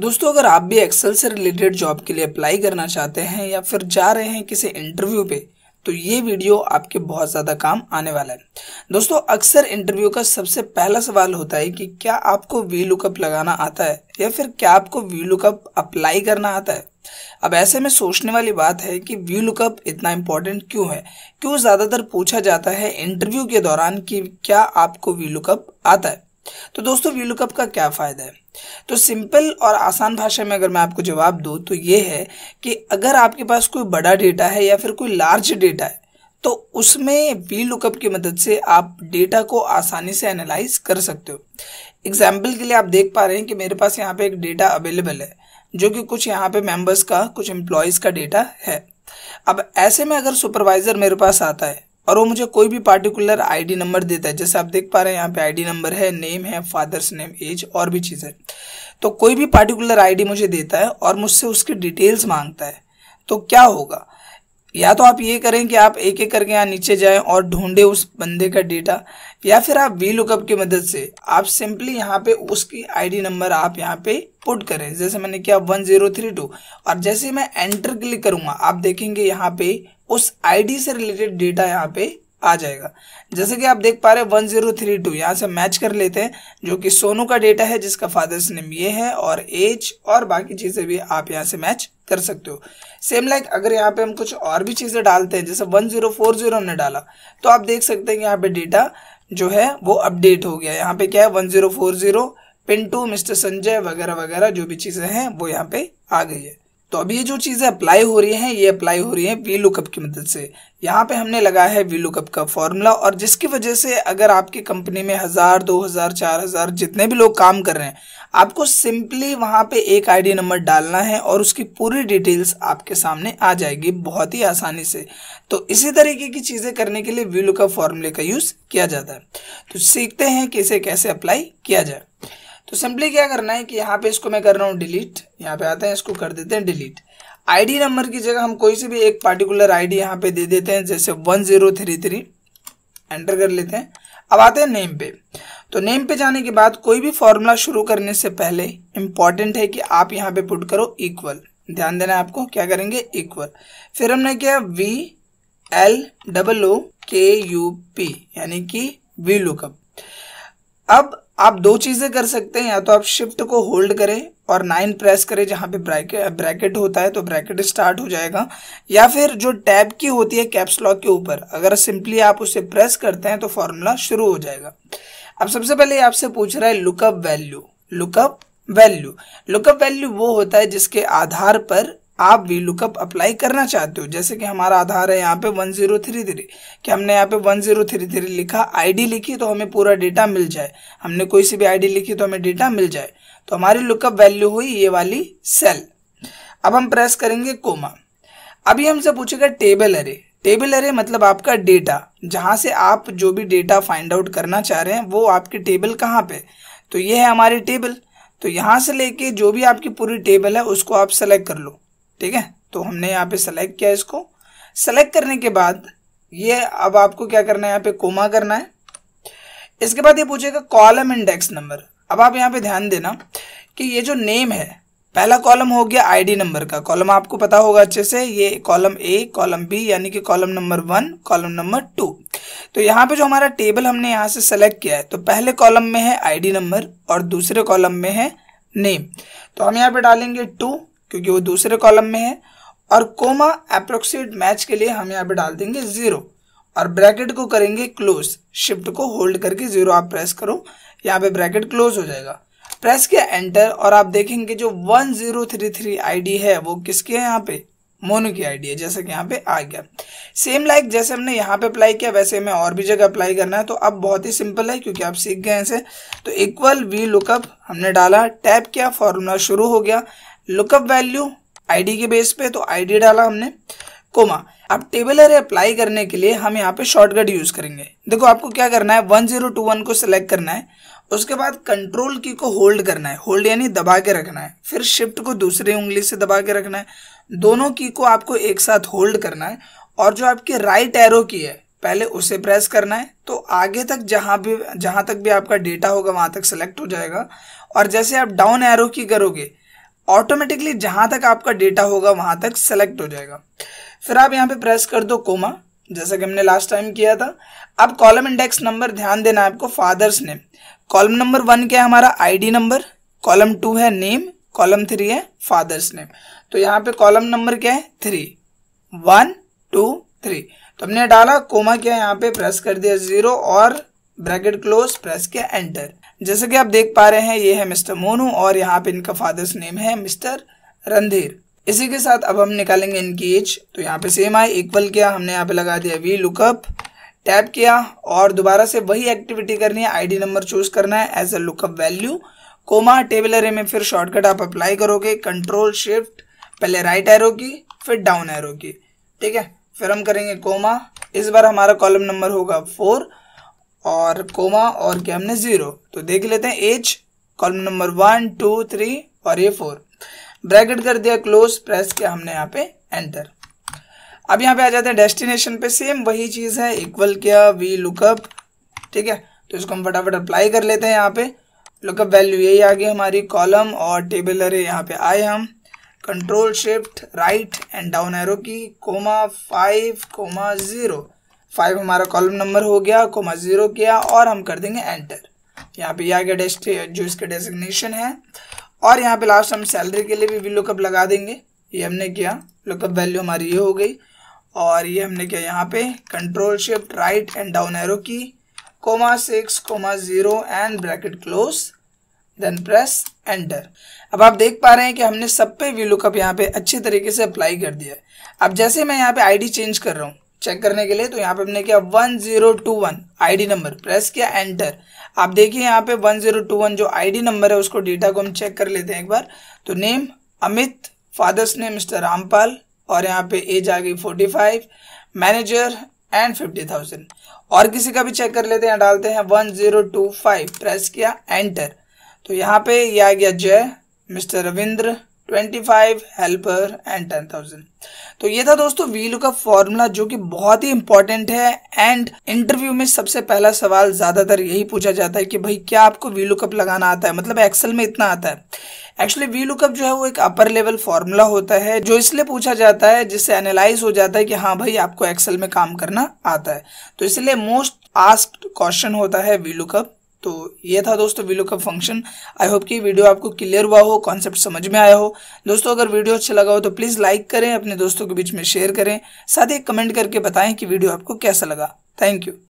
दोस्तों अगर आप भी एक्सेल से रिलेटेड जॉब के लिए अप्लाई करना चाहते हैं या फिर जा रहे हैं किसी इंटरव्यू पे तो ये वीडियो आपके बहुत ज़्यादा काम आने वाला है दोस्तों अक्सर इंटरव्यू का सबसे पहला सवाल होता है कि क्या आपको वी लुकअप लगाना आता है या फिर क्या आपको वी लुकअप अप्लाई करना आता है अब ऐसे में सोचने वाली बात है कि व्यू लुकअप इतना इम्पोर्टेंट क्यों है क्यों ज़्यादातर पूछा जाता है इंटरव्यू के दौरान कि क्या आपको व्यू लुकअप आता है तो दोस्तों व्यू लुकअप का क्या फ़ायदा है तो सिंपल और आसान भाषा में अगर मैं आपको जवाब दूँ तो ये है कि अगर आपके पास कोई बड़ा डेटा है या फिर कोई लार्ज डेटा है तो उसमें वी लुकअप की मदद से आप डेटा को आसानी से एनालाइज कर सकते हो एग्जाम्पल के लिए आप देख पा रहे हैं कि मेरे पास यहाँ पे एक डेटा अवेलेबल है जो कि कुछ यहाँ पे मेंबर्स का कुछ एम्प्लॉयज़ का डेटा है अब ऐसे में अगर सुपरवाइज़र मेरे पास आता है और वो मुझे कोई भी पार्टिकुलर आईडी नंबर देता है जैसे आप देख पा रहे हैं यहाँ पे आईडी नंबर है नेम है फादर्स नेम एज और भी चीज़ है तो कोई भी पार्टिकुलर आईडी मुझे देता है और मुझसे उसकी डिटेल्स मांगता है तो क्या होगा या तो आप ये करें कि आप एक एक करके यहाँ नीचे जाएं और ढूंढे उस बंदे का डेटा या फिर आप वी लुकअप की मदद से आप सिंपली यहाँ पे उसकी आईडी नंबर आप यहाँ पे पुट करें जैसे मैंने किया वन जीरो थ्री टू और जैसे मैं एंटर क्लिक करूंगा आप देखेंगे यहाँ पे उस आईडी से रिलेटेड डेटा यहाँ पे आ जाएगा जैसे कि आप देख पा रहे हैं वन जीरो थ्री टू यहाँ से मैच कर लेते हैं जो कि सोनू का डेटा है जिसका फादर्स नेम ये है और एज और बाकी चीज़ें भी आप यहाँ से मैच कर सकते हो सेम लाइक अगर यहाँ पे हम कुछ और भी चीज़ें डालते हैं जैसे वन जीरो फोर जीरो हमने डाला तो आप देख सकते हैं कि यहाँ पे डेटा जो है वो अपडेट हो गया यहाँ पे क्या है one zero four zero Pintu mister Sanjay वगैरह वगैरह जो भी चीज़ें हैं वो यहाँ पे आ गई है तो अभी ये जो चीज़ें अप्लाई हो रही हैं ये अप्लाई हो रही हैं वी लुकअप की मदद से यहाँ पे हमने लगाया है वी लुकअप का फॉर्मूला और जिसकी वजह से अगर आपकी कंपनी में हज़ार दो हज़ार चार हज़ार जितने भी लोग काम कर रहे हैं आपको सिंपली वहां पे एक आईडी नंबर डालना है और उसकी पूरी डिटेल्स आपके सामने आ जाएगी बहुत ही आसानी से तो इसी तरीके की चीज़ें करने के लिए वी लुकअप फॉर्मूले का यूज़ किया जाता है तो सीखते हैं कि इसे कैसे अप्लाई किया जाए तो सिंपली क्या करना है कि यहाँ पे इसको मैं कर रहा हूँ डिलीट यहाँ पे आते हैं इसको कर देते हैं डिलीट आईडी नंबर की जगह हम कोई से भी एक पार्टिकुलर आईडी यहाँ पे दे देते हैं जैसे one zero three three enter कर लेते हैं अब आते हैं नेम पे तो नेम पे जाने के बाद कोई भी फॉर्मूला शुरू करने से पहले इम्पॉर्टेंट है कि आप यहाँ पे पुट करो इक्वल ध्यान देना आपको क्या करेंगे इक्वल फिर हमने किया वी एल डबल ओ के यू पी यानी कि वी लुकअप अब आप दो चीज़ें कर सकते हैं या तो आप शिफ्ट को होल्ड करें और नाइन प्रेस करें जहां पे ब्रैकेट ब्रैकेट होता है तो ब्रैकेट स्टार्ट हो जाएगा या फिर जो टैब की होती है कैप्स लॉक के ऊपर अगर सिंपली आप उसे प्रेस करते हैं तो फॉर्मूला शुरू हो जाएगा अब सबसे पहले आपसे पूछ रहा है lookup value lookup value lookup value वो होता है जिसके आधार पर आप भी लुकअप अप्लाई करना चाहते हो जैसे कि हमारा आधार है यहाँ पे वन जीरो थ्री थ्री कि हमने यहाँ पे वन जीरो थ्री थ्री लिखा आईडी लिखी तो हमें पूरा डेटा मिल जाए हमने कोई सी भी आईडी लिखी तो हमें डेटा मिल जाए तो हमारी लुकअप वैल्यू हुई ये वाली सेल अब हम प्रेस करेंगे कोमा अभी हमसे पूछेगा टेबल अरे टेबल अरे मतलब आपका डेटा जहाँ से आप जो भी डेटा फाइंड आउट करना चाह रहे हैं वो आपकी टेबल कहाँ पे तो ये है हमारी टेबल तो यहाँ से लेके जो भी आपकी पूरी टेबल है उसको आप सेलेक्ट कर लो ठीक है तो हमने यहाँ पे सेलेक्ट किया इसको सेलेक्ट करने के बाद ये अब आपको क्या करना है यहाँ पे कोमा करना है इसके बाद ये पूछेगा कॉलम इंडेक्स नंबर अब आप यहाँ पे ध्यान देना कि ये जो नेम है पहला कॉलम हो गया आईडी नंबर का कॉलम आपको पता होगा अच्छे से ये कॉलम ए कॉलम बी यानी कि column number one column number two तो यहाँ पे जो हमारा टेबल हमने यहाँ से सेलेक्ट किया है तो पहले कॉलम में है आईडी नंबर और दूसरे कॉलम में है नेम तो हम यहाँ पे डालेंगे टू क्योंकि वो दूसरे कॉलम में है और कोमा अप्रोक्सीट मैच के लिए हम यहाँ पे डाल देंगे जीरो और ब्रैकेट को करेंगे क्लोज शिफ्ट को होल्ड करके जीरो आप प्रेस करो यहाँ पे ब्रैकेट क्लोज हो जाएगा प्रेस किया एंटर और आप देखेंगे जो 1033 आईडी है वो किसकी है यहाँ पे मोनो की आईडी है जैसे कि यहाँ पे आ गया सेम लाइक जैसे हमने यहाँ पे अप्लाई किया वैसे हमें और भी जगह अप्लाई करना है तो अब बहुत ही सिंपल है क्योंकि आप सीख गए इसे तो इक्वल वी लुकअप हमने डाला टैप किया फॉर्मूला शुरू हो गया लुकअप वैल्यू आईडी के बेस पे तो आईडी डाला हमने कोमा अब टेबल एरे अप्लाई करने के लिए हम यहाँ पे शॉर्टकट यूज करेंगे देखो आपको क्या करना है वन जीरो टू वन को सिलेक्ट करना है उसके बाद कंट्रोल की को होल्ड करना है होल्ड यानी दबा के रखना है फिर शिफ्ट को दूसरी उंगली से दबा के रखना है दोनों की को आपको एक साथ होल्ड करना है और जो आपकी राइट एरो की है पहले उसे प्रेस करना है तो आगे तक जहां भी जहां तक भी आपका डेटा होगा वहां तक सेलेक्ट हो जाएगा और जैसे आप डाउन एरो की करोगे ऑटोमेटिकली जहां तक आपका डेटा होगा वहां तक सेलेक्ट हो जाएगा फिर आप यहाँ पे प्रेस कर दो कोमा जैसा कि हमने लास्ट टाइम किया था अब कॉलम इंडेक्स नंबर ध्यान देना है आपको father's name column number one क्या है हमारा आईडी नंबर कॉलम टू है नेम कॉलम थ्री है फादर्स नेम तो यहाँ पे कॉलम नंबर क्या है थ्री वन टू थ्री तो हमने डाला कोमा क्या यहाँ पे प्रेस कर दिया जीरो और ब्रैकेट क्लोज प्रेस किया एंटर जैसे कि आप देख पा रहे हैं ये है मिस्टर मोनू और यहाँ पे इनका फादर्स नेम है मिस्टर रणधीर इसी के साथ अब हम निकालेंगे इनकी एज तो यहाँ पे सेम आई इक्वल किया हमने यहाँ पे लगा दिया वी लुकअप टैप किया और दोबारा से वही एक्टिविटी करनी है आईडी नंबर चूज करना है as a lookup value comma table array में फिर शॉर्टकट आप अप्लाई करोगे कंट्रोल शिफ्ट पहले राइट एरो की फिर डाउन एरो की ठीक है फिर हम करेंगे कोमा इस बार हमारा कॉलम नंबर होगा फोर और कोमा और हमने जीरो तो देख लेते हैं H column number one two three और ये फोर ब्रैकेट कर दिया क्लोज प्रेस किया हमने यहाँ पे एंटर अब यहाँ पे आ जाते हैं डेस्टिनेशन पे सेम वही चीज है इक्वल किया वी लुकअप ठीक है तो इसको हम फटाफट अप्लाई कर लेते हैं यहाँ पे लुकअप वैल्यू यही आ गई हमारी कॉलम और टेबल अरे यहाँ पे आए हम control shift right and down arrow key comma five comma zero five हमारा कॉलम नंबर हो गया कोमा ज़ीरो किया और हम कर देंगे एंटर यहाँ पे आ गया डेस्ट जो इसका डेजिग्नेशन है और यहाँ पे लास्ट हम सैलरी के लिए भी लुकअप लगा देंगे ये हमने किया लुकअप वैल्यू हमारी ये हो गई और ये हमने किया यहाँ पे control shift right and down arrow key comma six comma zero and bracket close then press enter अब आप देख पा रहे हैं कि हमने सब पे वी लुकअप यहाँ पे अच्छे तरीके से अप्लाई कर दिया है अब जैसे मैं यहाँ पे आईडी चेंज कर रहा हूँ चेक करने के लिए तो यहाँ पे हमने किया one zero two one I number press किया एंटर आप देखिए यहाँ पे वन जीरो टू वन जो आईडी नंबर है उसको डेटा को हम चेक कर लेते हैं एक बार तो name Amit father's name mister Rampal और यहाँ पे एज आ गई forty five manager and fifty thousand और किसी का भी चेक कर लेते हैं डालते हैं one zero two five press किया एंटर तो यहाँ पे ये आ गया जय मिस्टर रविंद्र 25 हेल्पर एंड 10,000 तो ये था दोस्तों वी लुकअप फॉर्मूला जो कि बहुत ही इंपॉर्टेंट है एंड इंटरव्यू में सबसे पहला सवाल ज्यादातर यही पूछा जाता है कि भाई क्या आपको वी लुकअप लगाना आता है मतलब एक्सेल में इतना आता है एक्चुअली वी लुकअप जो है वो एक अपर लेवल फॉर्मूला होता है जो इसलिए पूछा जाता है जिससे एनालाइज हो जाता है कि हाँ भाई आपको एक्सेल में काम करना आता है तो इसलिए मोस्ट आस्क्ड क्वेश्चन होता है वी लुकअप तो ये था दोस्तों वीलो का फंक्शन आई होप कि वीडियो आपको क्लियर हुआ हो कॉन्सेप्ट समझ में आया हो दोस्तों अगर वीडियो अच्छा लगा हो तो प्लीज़ लाइक करें अपने दोस्तों के बीच में शेयर करें साथ ही कमेंट करके बताएं कि वीडियो आपको कैसा लगा थैंक यू